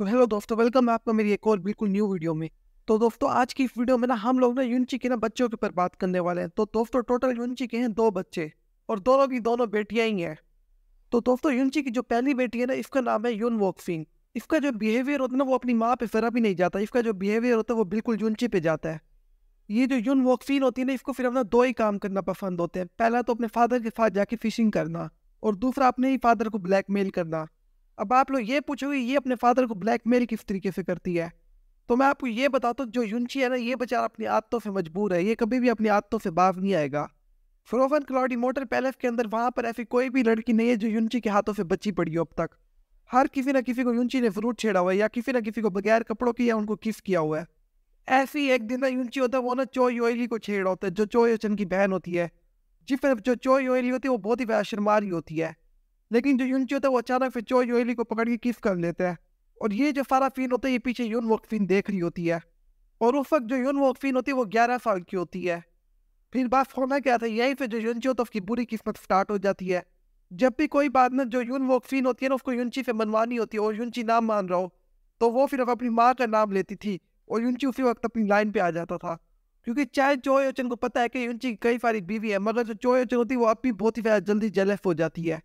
तो हेलो दोस्तों वेलकम है आपका मेरी एक और बिल्कुल न्यू वीडियो में तो दोस्तों आज की इस वीडियो में ना हम लोग ना यूनची के ना बच्चों के ऊपर बात करने वाले हैं तो दोस्तों टोटल यूनची के हैं दो बच्चे और दोनों की दोनों बेटियाँ ही हैं तो दोस्तों यूनची की जो पहली बेटी है ना इसका नाम है यून सिंह इसका जो बिहेवियर होता है ना वो अपनी माँ पे जरा भी नहीं जाता इसका जो बिहेवियर होता है वो बिल्कुल यूनची पर जाता है ये जो यून वॉक्सिन होती है ना इसको फिर अपना दो ही काम करना पसंद होते हैं पहला तो अपने फादर के साथ जाके फिशिंग करना और दूसरा अपने ही फादर को ब्लैकमेल करना अब आप लोग ये पूछोगे ये अपने फादर को ब्लैकमेल किस तरीके से करती है तो मैं आपको ये बताता हूँ जो यूनची है ना ये बेचारा अपनी आदतों से मजबूर है ये कभी भी अपनी आदतों से बाहर नहीं आएगा फ्रोवन क्लॉडी मोटर पैलेस के अंदर वहाँ पर ऐसी कोई भी लड़की नहीं है जो यूनची के हाथों से बची पड़ी हो अब तक हर किसी ना किसी को यूनची ने फ्रूट छेड़ा हुआ है या किसी ना किसी को बगैर कपड़ों की या उनको किस किया हुआ है ऐसी एक दिन ना यूनची होता है वो ना चो ओयली को छेड़ा होता है जो चो योचन की बहन होती है जिस जो चो ओयली होती है वो बहुत ही बेशरमारी होती है लेकिन जो यूनची होता है वो अचानक फिर चोई योली को पकड़ के किस कर लेते हैं और ये जो फ़िन होता है ये पीछे यून वक्फिन देख रही होती है और उस वक्त जो यून वक्फिन होती है वो ग्यारह साल की होती है फिर बात होना क्या था यही फिर जो यूनची होता है उसकी बुरी किस्मत स्टार्ट हो जाती है जब भी कोई बात में जो यून वक्फिन होती है ना उसको यूनची से मनवानी होती है और यूनची नाम मान रहा हो तो वो फिर अपनी माँ का नाम लेती थी और यूनची उसी वक्त अपनी लाइन पे आ जाता था क्योंकि चाहे चोयोचन को पता है कि यूनची कई सारी बीवी है मगर जो चोयोचन होती है वो अब भी बहुत ही ज़्यादा जल्दी जलेफ हो जाती है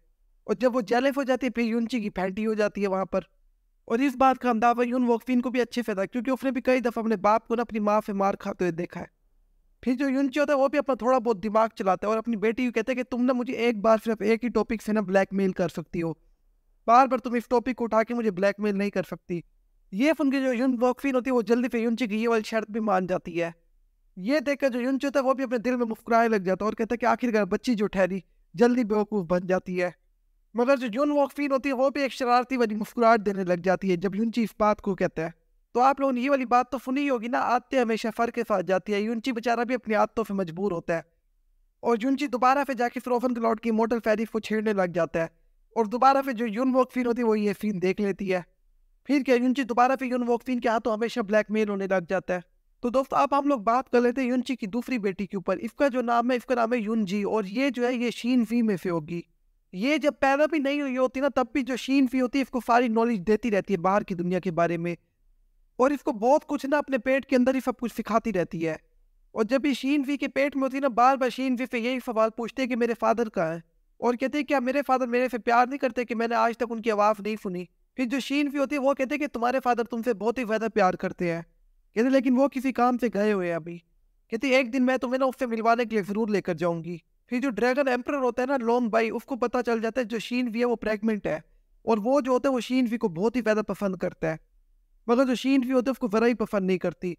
और जब वो जेलिफ हो जाती है फिर यूनची की फैंटी हो जाती है वहाँ पर और इस बात का अंदाजा यून वकफीन को भी अच्छे फायदा क्योंकि उसने भी कई दफ़ा अपने बाप को ना अपनी माँ से मार खाते हुए देखा है फिर जो यूनची होता है वो भी अपना थोड़ा बहुत दिमाग चलाता है और अपनी बेटी को कहता है कि तुम ना मुझे एक बार सिर्फ एक ही टॉपिक से ना ब्लैकमेल कर सकती हो बार बार तुम इस टॉपिक को उठा के मुझे ब्लैकमेल नहीं कर सकती ये फन की जो यून वकफीन होती है वो जल्दी फिर यूनची की ये वाली शर्त भी मान जाती है ये देखकर जो यूनची होता है वो भी अपने दिल में मुस्कुराने लग जाता है और कहता है कि आखिरकार बच्ची जो ठहरी जल्दी बेवकूफ़ बन जाती है मगर जो यून वॉकफिन होती है वो भी एक शरारती वाली मुस्कुराहट देने लग जाती है जब यून चीफ बात को कहते हैं तो आप लोगों ने ये वाली बात तो सुनी होगी ना आते हमेशा फर के साथ जाती है यूनची बेचारा भी अपनी आदतों से मजबूर होता है और यूनची दोबारा फिर जाके फिरोफन गलौट की मोटर फैरिफ को छेड़ने लग जाता है और दोबारा फिर जो यून वॉकफिन होती है वो ये सीन देख लेती है फिर क्या यूनची दोबारा फिर यून फीन के हाथों हमेशा ब्लैकमेल होने लग जाता है तो दोस्तों आप हम लोग बात कर लेते हैं यूनची की दूसरी बेटी के ऊपर इसका जो नाम है इसका नाम है जी और ये जो है ये शीन वी में से होगी ये जब पैदा भी नहीं हुई होती ना तब भी जो शीन फी होती है इसको सारी नॉलेज देती रहती है बाहर की दुनिया के बारे में और इसको बहुत कुछ ना अपने पेट के अंदर ही सब कुछ सिखाती रहती है और जब भी शीन फी के पेट में होती है ना बार बार शीन फी से यही सवाल पूछते हैं कि मेरे फादर कहाँ हैं और कहते हैं क्या मेरे फादर मेरे से प्यार नहीं करते कि मैंने आज तक उनकी आवाज़ नहीं सुनी फिर जो शीन फी होती है वो कहते हैं कि तुम्हारे फादर तुमसे बहुत ही ज़्यादा प्यार करते हैं कहते लेकिन वो किसी काम से गए हुए हैं अभी कहते एक दिन मैं तुम्हें ना उससे मिलवाने के लिए ज़रूर लेकर जाऊँगी फिर जो ड्रैगन एम्प्रर होता है ना लॉन्ग बाई उसको पता चल जाता है जो शीन वी है वो प्रेगनेंट है और वो जो होता है वो शीन वी को बहुत ही ज़्यादा पसंद करता है मगर जो शीन वी होता है उसको ज़रा ही पसंद नहीं करती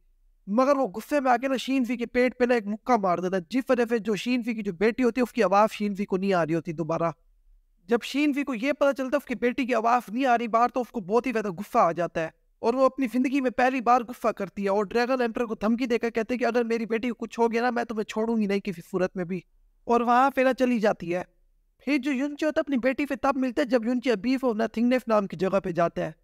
मगर वो गुस्से में आके ना शीन वी के पेट पे ना एक मुक्का मार देता है जिस वजह से जो शीन वी की जो बेटी होती है उसकी आवाज़ शीन वी को नहीं आ रही होती दोबारा जब शीन वी को ये पता चलता है उसकी बेटी की आवाज़ नहीं आ रही बाहर तो उसको बहुत ही ज़्यादा गुस्सा आ जाता है और वो अपनी ज़िंदगी में पहली बार गुस्सा करती है और ड्रैगन एम्पर को धमकी देकर कहते हैं कि अगर मेरी बेटी को कुछ हो गया ना मैं तुम्हें छोड़ूंगी नहीं किसी सूरत में भी और वहाँ फेरा चली जाती है फिर जो यूनची होता है अपनी बेटी पे तब मिलता है जब यूनची अबीफ नथिंग नेफ नाम की जगह पे जाता है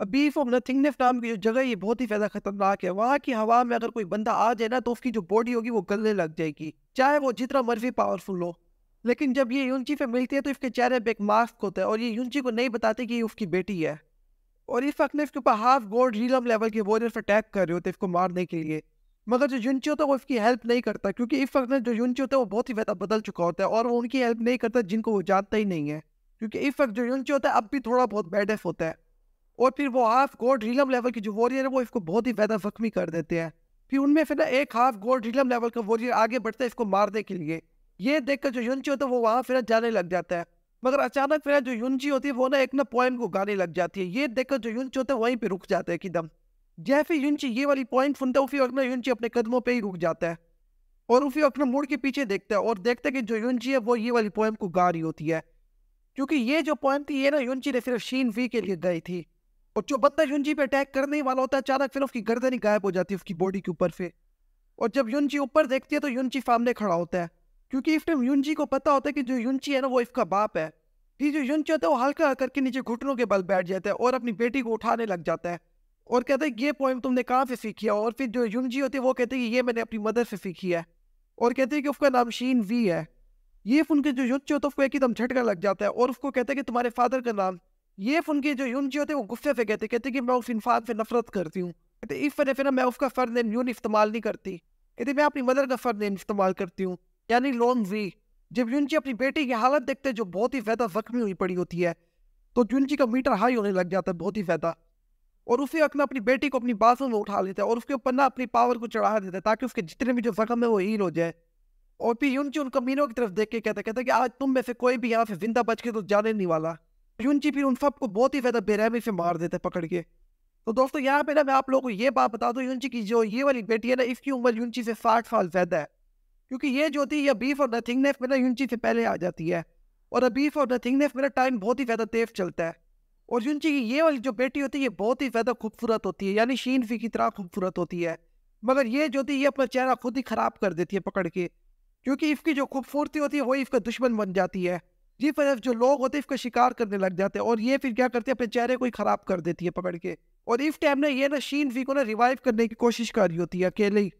अबीफ नथिंग नेफ नाम की जो जगह ये बहुत ही फ़ायदा ख़तरनाक है वहाँ की हवा में अगर कोई बंदा आ जाए ना तो उसकी जो बॉडी होगी वो गलने लग जाएगी चाहे वो जितना मर्जी पावरफुल हो लेकिन जब ये यूनची पे मिलती है तो इसके चेहरे पर एक मास्क होता है और ये यूनची को नहीं बताते कि ये उसकी बेटी है और इस वक्त ने इसके ऊपर हाफ गोल्ड रीलम लेवल के वॉरियर अटैक कर रहे होते इसको मारने के लिए मगर जो यूनची होता है वो इसकी हेल्प नहीं करता क्योंकि इस वक्त जो यूनची होता है वो बहुत ही ज़्यादा बदल चुका होता है और वो उनकी हेल्प नहीं करता जिनको वो जानता ही नहीं है क्योंकि इस वक्त जो यूनची होता है अब भी थोड़ा बहुत बैड होता है और फिर वो हाफ गोल्ड रिलम लेवल की जो वॉरियर है वो इसको बहुत ही ज़्यादा जख्मी कर देते हैं फिर उनमें फिर ना एक हाफ गोल्ड रिलम लेवल का वॉरियर आगे बढ़ता है इसको मारने के लिए ये देखकर जो यूनची होता है वो वहाँ फिर जाने लग जाता है मगर अचानक फिर जो यूनची होती है वो ना एक ना पॉइंट को गाने लग जाती है ये देखकर जो यूनची होता है वहीं पर रुक जाता है एकदम जैसे यूनची ये वाली पॉइंट सुनता है वक्त में यूनची अपने कदमों पे ही रुक जाता है और वक्त में मुड़ के पीछे देखता है और देखता है कि जो यूनची है वो ये वाली पोएम को गा रही होती है क्योंकि ये जो पोएम थी ये ना यूनची ने सिर्फ शीन वी के लिए गई थी और जो बत्ता यूनची पे अटैक करने वाला होता है अचानक फिर उसकी गर्दन ही गायब हो जाती है उसकी बॉडी के ऊपर से और जब यूनची ऊपर देखती है तो युंची सामने खड़ा होता है क्योंकि इस टाइम यूनची को पता होता है कि जो युंची है ना वो इसका बाप है फिर जो यूनची होता है वो हल्का करके नीचे घुटनों के बल बैठ जाता है और अपनी बेटी को उठाने लग जाता है और कहता है ये पोएम तुमने कहाँ से सीखी है और फिर जो जी होती है वो कहते हैं कि ये मैंने अपनी मदर से सीखी है और कहते हैं कि उसका नाम शीन वी है ये उनके जो युनजी होता है उसको एकदम झटका लग जाता है और उसको कहते हैं कि तुम्हारे फादर का नाम ये उनके जो जी होते हैं वो गुस्से से कहते कहते कि मैं उस इंसान से नफरत करती हूँ कहते इस वजह से ना मैं उसका फर नेम यून इस्तेमाल नहीं करती कहते मैं अपनी मदर का फर नेम इस्तेमाल करती हूँ यानी लोन वी जब जी अपनी बेटी की हालत देखते हैं जो बहुत ही ज़्यादा जख्मी हुई पड़ी होती है तो जी का मीटर हाई होने लग जाता है बहुत ही ज़्यादा और उसी वक्त अपनी बेटी को अपनी बाजू में उठा लेता है और उसके ऊपर ना अपनी पावर को चढ़ा देता है ताकि उसके जितने भी जो जख्म है वो हील हो जाए और फिर यूनची उन कमीनों की तरफ देख के कहता कहता कि आज तुम में से कोई भी यहाँ से जिंदा बच के तो जाने नहीं वाला यूनची फिर उन सबको बहुत ही ज़्यादा बेरहमी से मार देते पकड़ के तो दोस्तों यहाँ पे ना मैं आप लोगों को ये बात बता दूँ यूनची की जो ये वाली बेटी है ना इसकी उम्र यूनची से साठ साल ज़्यादा है क्योंकि ये जो थी ये बीफ और नथिंगनेस में ना यूनची से पहले आ जाती है और बीफ और नथिंगनेस में ना टाइम बहुत ही ज़्यादा तेज चलता है और जुनची की ये वाली जो बेटी होती है ये बहुत ही ज़्यादा खूबसूरत होती है यानी शीन फी की तरह खूबसूरत होती है मगर ये जो थी ये अपना चेहरा खुद ही ख़राब कर देती है पकड़ के क्योंकि इसकी जो खूबसूरती होती है वही इसका दुश्मन बन जाती है जिस वजह जो लोग होते हैं इसका शिकार करने लग जाते हैं और ये फिर क्या करते हैं अपने चेहरे को ही ख़राब कर देती है पकड़ के और इस टाइम ने यह ना शीन फी को ना रिवाइव करने की कोशिश कर रही होती है अकेले ही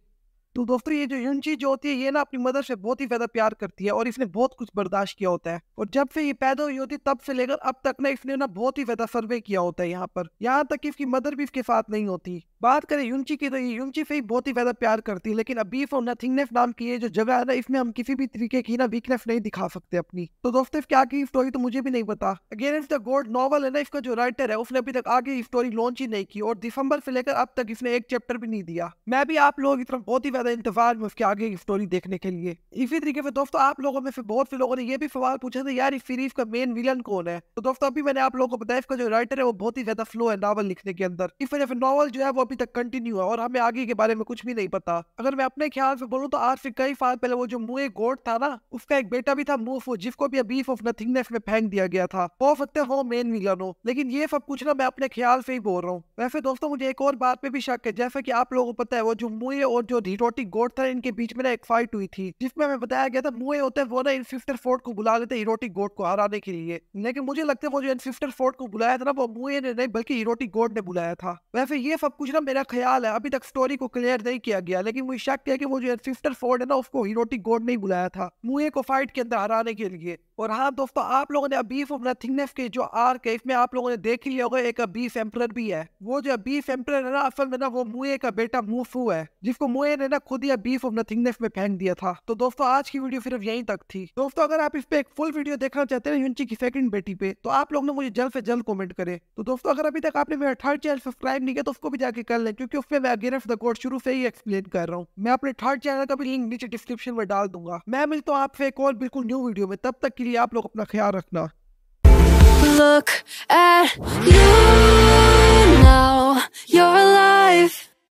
तो दोस्तों ये जो युनची जो होती है ये ना अपनी मदर से बहुत ही ज्यादा प्यार करती है और इसने बहुत कुछ बर्दाश्त किया होता है और जब से ये पैदा हुई होती है तब से लेकर अब तक ना इसने ना बहुत ही ज्यादा सर्वे किया होता है यहाँ पर यहाँ तक इसकी मदर भी इसके साथ नहीं होती बात करें यूमची की तो ये यूमची फिक बहुत ही ज़्यादा प्यार करती है लेकिन अबीफ और नेफ नाम की है जो जगह है ना इसमें हम किसी भी तरीके की ना वीकनेस नहीं दिखा सकते अपनी तो दोस्तों क्या की स्टोरी तो मुझे भी नहीं पता अगेंस्ट द गोड नॉवल है ना इसका जो राइटर है उसने अभी तक आगे स्टोरी लॉन्च ही नहीं की और दिसंबर से लेकर अब तक इसने एक चैप्टर भी नहीं दिया मैं भी आप लोग इस तरफ बहुत ही ज़्यादा इंतजार में उसके आगे स्टोरी देखने के लिए इसी तरीके से दोस्तों आप लोगों में से बहुत से लोगों ने यह भी सवाल पूछा था यार सीरीज का मेन विलन कौन है तो दोस्तों अभी मैंने आप लोगों को बताया इसका जो राइटर है वो बहुत ही ज्यादा फ्लो है नावल लिखने के अंदर इस वजह से नॉवल जो है वो अभी तक कंटिन्यू है और हमें आगे के बारे में कुछ भी नहीं पता अगर मैं अपने ख्याल से बोलूँ तो आज से कई साल पहले वो जो मुए गोड था ना उसका एक बेटा भी था मूफो जिसको भी बीफ ऑफ नथिंगनेस में फेंक दिया गया था हो सकते हो मेन विलन हो लेकिन ये सब कुछ ना मैं अपने ख्याल से ही बोल रहा हूँ वैसे दोस्तों मुझे एक और बात पे भी शक है जैसे की आप लोगों को पता है वो जो मुए और जो हिरोटिक गोड था इनके बीच में ना एक फाइट हुई थी जिसमें हमें बताया गया था मुए होते वो ना इन सिस्टर फोर्ट को बुला लेते हिरोटिक गोड को हराने के लिए लेकिन मुझे लगता है वो जो इन सिस्टर फोर्ट को बुलाया था ना वो मुए ने नहीं बल्कि हिरोटिक गोड ने बुलाया था वैसे ये सब कुछ ना मेरा ख्याल है अभी तक स्टोरी को क्लियर नहीं किया गया लेकिन मुझे शक है कि वो जो सिस्टर फोर्ड है ना उसको हीरोटिक गोड नहीं बुलाया था मुहे को फाइट के अंदर हराने के लिए और हाँ दोस्तों आप लोगों ने अबीफ ऑफ नथिंगनेस के जो आर के इसमें आप लोगों ने देख लिया होगा एक अबीफ एम्प्रर भी है वो जो अबीफ एम्प्रर है ना असल में ना वो मुए का बेटा मूफू है जिसको मुए ने ना खुद ही अबीफ ऑफ नथिंगनेस में फेंक दिया था तो दोस्तों आज की वीडियो सिर्फ यहीं तक थी दोस्तों अगर आप इस पे एक फुल वीडियो देखना चाहते हैं यूनची की सेकंड बेटी पे तो आप लोग ने मुझे जल्द से जल्द कॉमेंट करे तो दोस्तों अगर अभी तक आपने मेरा थर्ड चैनल सब्सक्राइब नहीं किया तो उसको भी जाके कर लें क्योंकि उसमें मैं अगेन ऑफ द कोर्ट शुरू से ही एक्सप्लेन कर रहा हूँ मैं अपने थर्ड चैनल का भी लिंक नीचे डिस्क्रिप्शन में डाल दूंगा मैं मिलता हूँ आपसे एक और बिल्कुल न्यू वीडियो में तब तक के लिए आप लोग अपना ख्याल रखना Look at you now, you're alive.